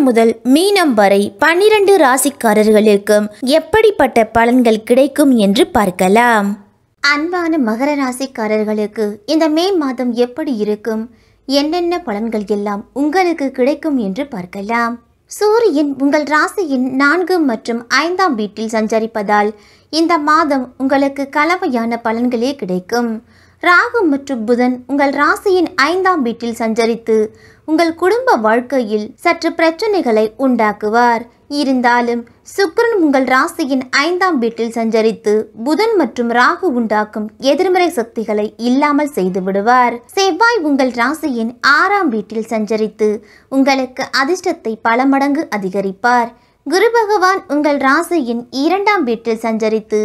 மேஷம் முதல் மீனம் வரை பன்னிரண்டு ராசிக்காரர்களுக்கும் எப்படிப்பட்ட பலன்கள் கிடைக்கும் என்று பார்க்கலாம் அன்பான மகர ராசிக்காரர்களுக்கு இந்த மே மாதம் எப்படி இருக்கும் என்னென்ன பலன்கள் எல்லாம் உங்களுக்கு கிடைக்கும் என்று பார்க்கலாம் சூரியன் உங்கள் ராசியின் நான்கு மற்றும் ஐந்தாம் வீட்டில் சஞ்சரிப்பதால் இந்த மாதம் உங்களுக்கு கலவையான பலன்களே கிடைக்கும் ராகு மற்றும் புதன் உங்கள் ராசியின் ஐந்தாம் வீட்டில் சஞ்சரித்து உங்கள் குடும்ப வாழ்க்கையில் சற்று பிரச்சனைகளை உண்டாக்குவார் இருந்தாலும் சுக்ரன் உங்கள் ராசியின் ஐந்தாம் வீட்டில் சஞ்சரித்து புதன் மற்றும் ராகு உண்டாக்கும் எதிர்மறை சக்திகளை இல்லாமல் செய்து விடுவார் செவ்வாய் உங்கள் ராசியின் ஆறாம் வீட்டில் சஞ்சரித்து உங்களுக்கு அதிர்ஷ்டத்தை பல மடங்கு அதிகரிப்பார் குரு பகவான் உங்கள் ராசியின் இரண்டாம் வீட்டில் சஞ்சரித்து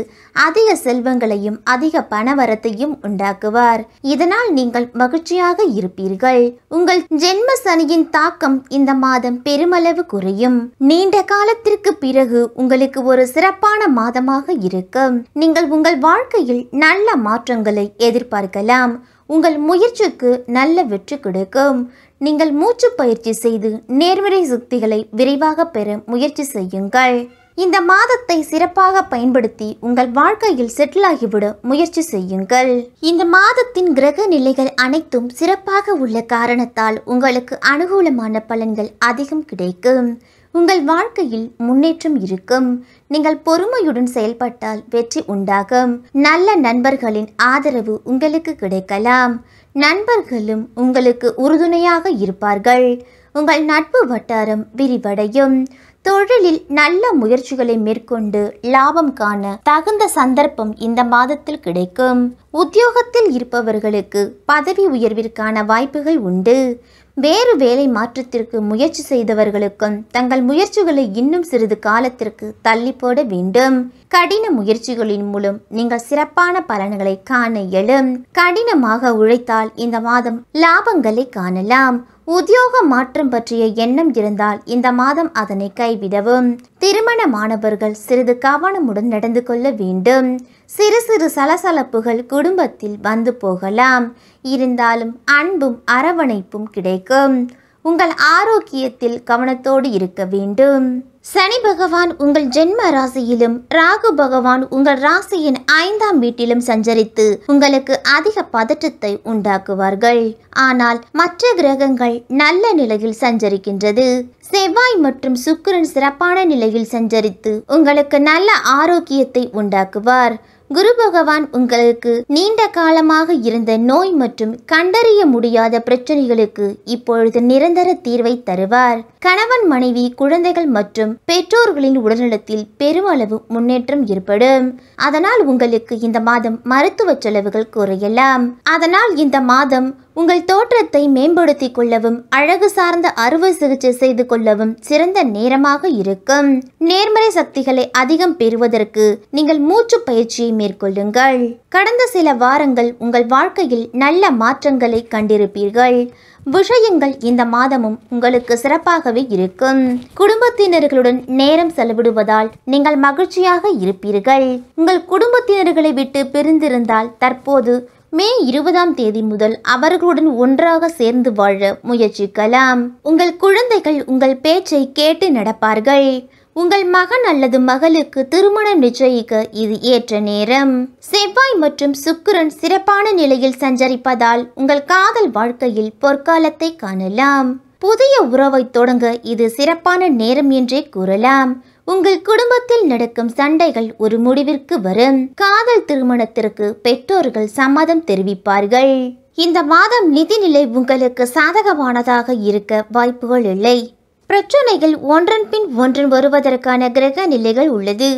அதிக செல்வங்களையும் அதிக பணவரத்தையும் உண்டாக்குவார் இதனால் நீங்கள் மகிழ்ச்சியாக இருப்பீர்கள் உங்கள் ஜென்ம சனியின் தாக்கம் இந்த மாதம் பெருமளவு குறையும் நீண்ட காலத்திற்கு பிறகு உங்களுக்கு ஒரு சிறப்பான மாதமாக இருக்கும் நீங்கள் உங்கள் வாழ்க்கையில் நல்ல மாற்றங்களை எதிர்பார்க்கலாம் உங்கள் முயற்சிக்கு நல்ல வெற்றி கொடுக்கும் நீங்கள் மூச்சு பயிற்சி செய்து நேர்மறை சக்திகளை விரைவாக பெற முயற்சி செய்யுங்கள் இந்த மாதத்தை சிறப்பாக பயன்படுத்தி உங்கள் வாழ்க்கையில் செட்டில் ஆகிவிட முயற்சி செய்யுங்கள் இந்த மாதத்தின் கிரக நிலைகள் அனைத்தும் சிறப்பாக உள்ள காரணத்தால் உங்களுக்கு அனுகூலமான பலன்கள் அதிகம் கிடைக்கும் உங்கள் வாழ்க்கையில் முன்னேற்றம் இருக்கும் நீங்கள் பொறுமையுடன் செயல்பட்டால் வெற்றி உண்டாகும் நல்ல நண்பர்களின் ஆதரவு உங்களுக்கு கிடைக்கலாம் நண்பர்களும் உங்களுக்கு உறுதுணையாக இருப்பார்கள் உங்கள் நட்பு வட்டாரம் விரிவடையும் தொழிலில் நல்ல முயற்சிகளை மேற்கொண்டு லாபம் காண தகுந்த சந்தர்ப்பம் இந்த மாதத்தில் கிடைக்கும் உத்தியோகத்தில் இருப்பவர்களுக்கு பதவி உயர்விற்கான வாய்ப்புகள் உண்டு வேறு வேலை மாற்றத்திற்கு முயற்சி செய்தவர்களுக்கும் தங்கள் முயற்சிகளை இன்னும் சிறிது காலத்திற்கு தள்ளி போட வேண்டும் கடின முயற்சிகளின் மூலம் நீங்கள் சிறப்பான பலன்களை காண எழும் கடினமாக உழைத்தால் இந்த மாதம் லாபங்களை காணலாம் உத்தியோக மாற்றம் பற்றிய எண்ணம் இருந்தால் இந்த மாதம் அதனை கைவிடவும் திருமண மாணவர்கள் சிறிது கவனமுடன் நடந்து கொள்ள வேண்டும் சிறு சிறு சலசலப்புகள் குடும்பத்தில் வந்து போகலாம் இருந்தாலும் அன்பும் அரவணைப்பும் கிடைக்கும் உங்கள் ஆரோக்கியத்தில் கவனத்தோடு இருக்க வேண்டும் சனி பகவான் உங்கள் ஜென்ம ராசியிலும் ராகு பகவான் உங்கள் ராசியின் ஐந்தாம் வீட்டிலும் சஞ்சரித்து உங்களுக்கு அதிக பதற்றத்தை உண்டாக்குவார்கள் ஆனால் மற்ற கிரகங்கள் நல்ல நிலையில் சஞ்சரிக்கின்றது செவ்வாய் மற்றும் சுக்கிரன் சிறப்பான நிலையில் சஞ்சரித்து உங்களுக்கு நல்ல ஆரோக்கியத்தை உண்டாக்குவார் குரு பகவான் உங்களுக்கு நீண்ட காலமாக இருந்த நோய் மற்றும் கண்டறிய முடியாத பிரச்சனைகளுக்கு இப்பொழுது நிரந்தர தீர்வை தருவார் கணவன் மனைவி குழந்தைகள் மற்றும் பெற்றோர்களின் உடல்நலத்தில் பெருமளவு முன்னேற்றம் ஏற்படும் அதனால் உங்களுக்கு இந்த மாதம் மருத்துவ செலவுகள் குறையலாம் அதனால் இந்த மாதம் உங்கள் தோற்றத்தை மேம்படுத்திக் கொள்ளவும் அழகு சார்ந்த அறுவை சிகிச்சை செய்து கொள்ளவும் சிறந்த நேரமாக இருக்கும் நேர்மறை சக்திகளை அதிகம் பெறுவதற்கு நீங்கள் மூச்சு பயிற்சியை மேற்கொள்ளுங்கள் கடந்த சில வாரங்கள் உங்கள் வாழ்க்கையில் நல்ல மாற்றங்களை கண்டிருப்பீர்கள் விஷயங்கள் இந்த மாதமும் உங்களுக்கு சிறப்பாகவே இருக்கும் குடும்பத்தினர்களுடன் நேரம் செலவிடுவதால் நீங்கள் மகிழ்ச்சியாக இருப்பீர்கள் உங்கள் குடும்பத்தினர்களை விட்டு பிரிந்திருந்தால் தற்போது மே இருபதாம் தேதி முதல் அவர்களுடன் ஒன்றாக சேர்ந்து வாழ முயற்சிக்கலாம் உங்கள் குழந்தைகள் உங்கள் பேச்சை கேட்டு நடப்பார்கள் உங்கள் மகன் அல்லது மகளுக்கு திருமணம் நிச்சயிக்க இது ஏற்ற நேரம் செவ்வாய் மற்றும் சுக்கிரன் சிறப்பான நிலையில் சஞ்சரிப்பதால் உங்கள் காதல் வாழ்க்கையில் பொற்காலத்தை காணலாம் புதிய உறவை தொடங்க இது சிறப்பான நேரம் என்றே கூறலாம் உங்கள் குடும்பத்தில் நடக்கும் சண்டைகள் ஒரு முடிவிற்கு வரும் காதல் திருமணத்திற்கு பெற்றோர்கள் சம்மதம் தெரிவிப்பார்கள் இந்த மாதம் நிதிநிலை உங்களுக்கு சாதகமானதாக இருக்க வாய்ப்புகள் இல்லை பிரச்சனைகள் ஒன்றன் பின் ஒன்றன் வருவதற்கான கிரக நிலைகள் உள்ளது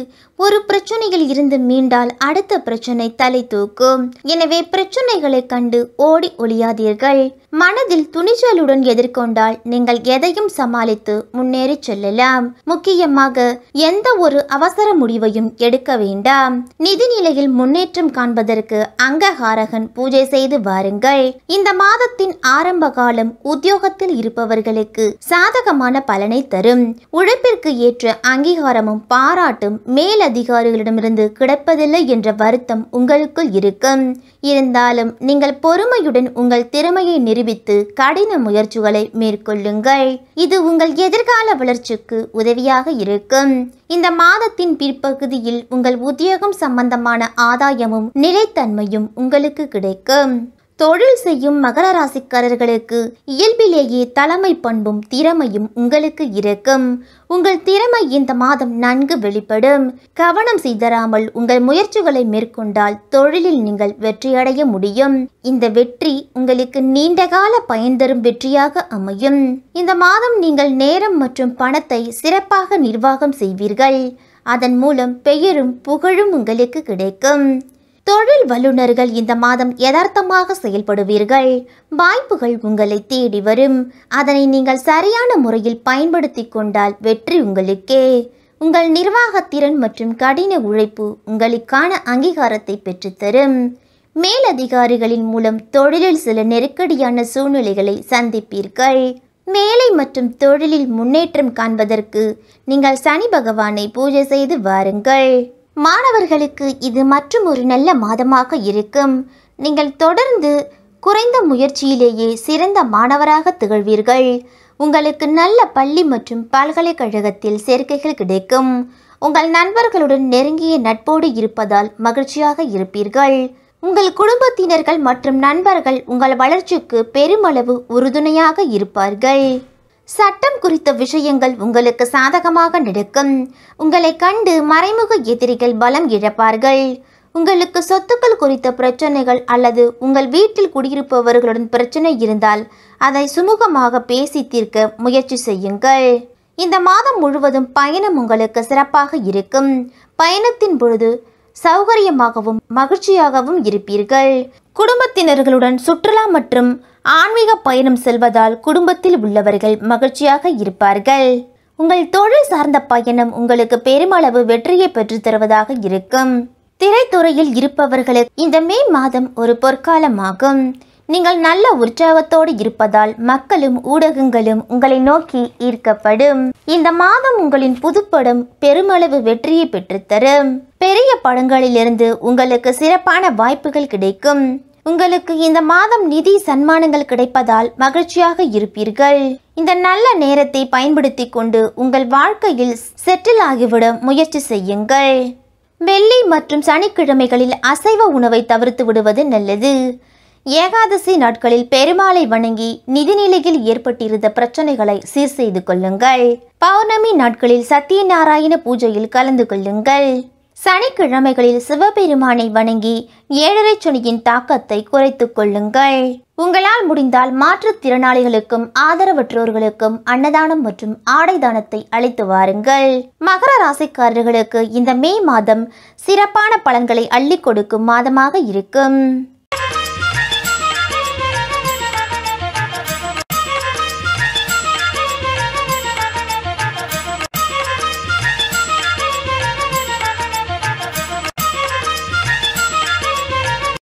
ஒரு பிரச்சனையில் இருந்து மீண்டால் அடுத்த பிரச்சனை தலை தூக்கும் எனவே பிரச்சனைகளை கண்டு ஓடி ஒளியாதீர்கள் மனதில் துணிச்சலுடன் எதிர்கொண்டால் நீங்கள் எதையும் சமாளித்து முன்னேறி செல்லலாம் முக்கியமாக எந்த ஒரு அவசர முடிவையும் எடுக்க வேண்டாம் நிதி நிலையில் முன்னேற்றம் காண்பதற்கு அங்ககாரகன் பூஜை செய்து வாருங்கள் இந்த மாதத்தின் ஆரம்ப காலம் உத்தியோகத்தில் இருப்பவர்களுக்கு சாதகமான பலனை தரும் உழைப்பிற்கு ஏற்ற அங்கீகாரமும் பாராட்டும் மேலதிகாரிகளிடமிருந்து கிடைப்பதில்லை என்ற வருத்தம் உங்களுக்குள் இருக்கும் இருந்தாலும் நீங்கள் பொறுமையுடன் உங்கள் திறமையை நிரூபி நிரூபித்து கடின முயற்சிகளை மேற்கொள்ளுங்கள் இது உங்கள் எதிர்கால வளர்ச்சிக்கு உதவியாக இருக்கும் இந்த மாதத்தின் பிற்பகுதியில் உங்கள் உத்தியோகம் சம்பந்தமான ஆதாயமும் நிலைத்தன்மையும் உங்களுக்கு கிடைக்கும் தொழில் செய்யும் மகர ராசிக்காரர்களுக்கு இயல்பிலேயே தலைமை பண்பும் திறமையும் உங்களுக்கு இருக்கும் உங்கள் திறமை இந்த மாதம் நன்கு வெளிப்படும் கவனம் சிதறாமல் உங்கள் முயற்சிகளை மேற்கொண்டால் தொழிலில் நீங்கள் வெற்றியடைய முடியும் இந்த வெற்றி உங்களுக்கு நீண்டகால பயன் தரும் வெற்றியாக அமையும் இந்த மாதம் நீங்கள் நேரம் மற்றும் பணத்தை சிறப்பாக நிர்வாகம் செய்வீர்கள் அதன் மூலம் பெயரும் புகழும் உங்களுக்கு கிடைக்கும் தொழில் வல்லுநர்கள் இந்த மாதம் யதார்த்தமாக செயல்படுவீர்கள் வாய்ப்புகள் உங்களை தேடி வரும் அதனை நீங்கள் சரியான முறையில் பயன்படுத்தி கொண்டால் வெற்றி உங்களுக்கே உங்கள் நிர்வாகத்திறன் மற்றும் கடின உழைப்பு உங்களுக்கான அங்கீகாரத்தை பெற்றுத்தரும் மேலதிகாரிகளின் மூலம் தொழிலில் சில நெருக்கடியான சூழ்நிலைகளை சந்திப்பீர்கள் மேலை மற்றும் தொழிலில் முன்னேற்றம் காண்பதற்கு நீங்கள் சனி பகவானை பூஜை செய்து வாருங்கள் மாணவர்களுக்கு இது மற்றும் ஒரு நல்ல மாதமாக இருக்கும் நீங்கள் தொடர்ந்து குறைந்த முயற்சியிலேயே சிறந்த மாணவராக திகழ்வீர்கள் உங்களுக்கு நல்ல பள்ளி மற்றும் பல்கலைக்கழகத்தில் சேர்க்கைகள் கிடைக்கும் உங்கள் நண்பர்களுடன் நெருங்கிய நட்போடு இருப்பதால் மகிழ்ச்சியாக இருப்பீர்கள் உங்கள் குடும்பத்தினர்கள் மற்றும் நண்பர்கள் உங்கள் வளர்ச்சிக்கு பெருமளவு உறுதுணையாக இருப்பார்கள் சட்டம் குறித்த விஷயங்கள் உங்களுக்கு சாதகமாக நடக்கும் உங்களை கண்டு மறைமுக எதிரிகள் பலம் இழப்பார்கள் உங்களுக்கு சொத்துக்கள் குறித்த பிரச்சனைகள் அல்லது உங்கள் வீட்டில் குடியிருப்பவர்களுடன் பிரச்சனை இருந்தால் அதை சுமூகமாக பேசி தீர்க்க முயற்சி செய்யுங்கள் இந்த மாதம் முழுவதும் பயணம் உங்களுக்கு சிறப்பாக இருக்கும் பயணத்தின் பொழுது சௌகரியமாகவும் மகிழ்ச்சியாகவும் இருப்பீர்கள் குடும்பத்தினர்களுடன் சுற்றுலா மற்றும் ஆன்மீக பயணம் செல்வதால் குடும்பத்தில் உள்ளவர்கள் மகிழ்ச்சியாக இருப்பார்கள் உங்கள் தொழில் சார்ந்த பயணம் உங்களுக்கு பெருமளவு வெற்றியை பெற்று தருவதாக இருக்கும் திரைத்துறையில் இருப்பவர்களுக்கு இந்த மே மாதம் ஒரு பொற்காலமாகும் நீங்கள் நல்ல உற்சாகத்தோடு இருப்பதால் மக்களும் ஊடகங்களும் உங்களை நோக்கி ஈர்க்கப்படும் இந்த மாதம் உங்களின் புதுப்படம் பெருமளவு வெற்றியை பெற்றுத்தரும் பெரிய படங்களிலிருந்து உங்களுக்கு சிறப்பான வாய்ப்புகள் கிடைக்கும் உங்களுக்கு இந்த மாதம் நிதி சன்மானங்கள் கிடைப்பதால் மகிழ்ச்சியாக இருப்பீர்கள் இந்த நல்ல நேரத்தை பயன்படுத்தி கொண்டு உங்கள் வாழ்க்கையில் செட்டில் ஆகிவிட முயற்சி செய்யுங்கள் வெள்ளி மற்றும் சனிக்கிழமைகளில் அசைவ உணவை தவிர்த்து விடுவது நல்லது ஏகாதசி நாட்களில் பெருமாளை வணங்கி நிதிநிலையில் ஏற்பட்டிருந்த பிரச்சனைகளை சீர் செய்து கொள்ளுங்கள் பௌர்ணமி நாட்களில் சத்தியநாராயண பூஜையில் கலந்து கொள்ளுங்கள் சனிக்கிழமைகளில் சிவபெருமானை வணங்கி ஏழரை சனியின் தாக்கத்தை குறைத்து கொள்ளுங்கள் உங்களால் முடிந்தால் மாற்றுத்திறனாளிகளுக்கும் ஆதரவற்றோர்களுக்கும் அன்னதானம் மற்றும் ஆடை தானத்தை அளித்து வாருங்கள் மகர ராசிக்காரர்களுக்கு இந்த மே மாதம் சிறப்பான பலன்களை அள்ளி கொடுக்கும் மாதமாக இருக்கும்